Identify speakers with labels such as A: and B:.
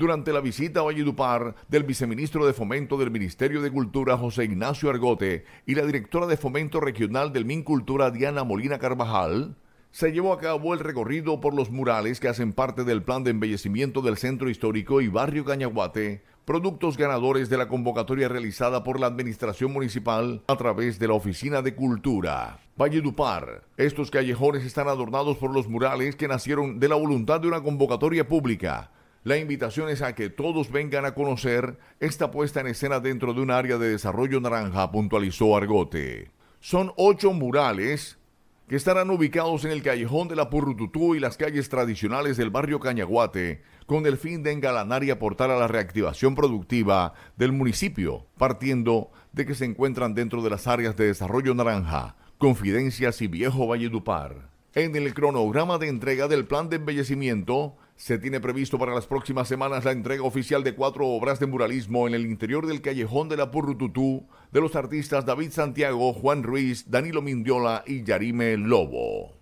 A: durante la visita a Valledupar del viceministro de Fomento del Ministerio de Cultura José Ignacio Argote y la directora de Fomento Regional del MinCultura Diana Molina Carvajal, se llevó a cabo el recorrido por los murales que hacen parte del plan de embellecimiento del Centro Histórico y Barrio Cañaguate, productos ganadores de la convocatoria realizada por la Administración Municipal a través de la Oficina de Cultura. Valledupar. Estos callejones están adornados por los murales que nacieron de la voluntad de una convocatoria pública la invitación es a que todos vengan a conocer esta puesta en escena dentro de un área de desarrollo naranja, puntualizó Argote. Son ocho murales que estarán ubicados en el callejón de la Purrututú y las calles tradicionales del barrio Cañaguate, con el fin de engalanar y aportar a la reactivación productiva del municipio, partiendo de que se encuentran dentro de las áreas de desarrollo naranja, Confidencias y Viejo Valledupar. En el cronograma de entrega del plan de embellecimiento, se tiene previsto para las próximas semanas la entrega oficial de cuatro obras de muralismo en el interior del callejón de la Purrututú de los artistas David Santiago, Juan Ruiz, Danilo Mindiola y Yarime Lobo.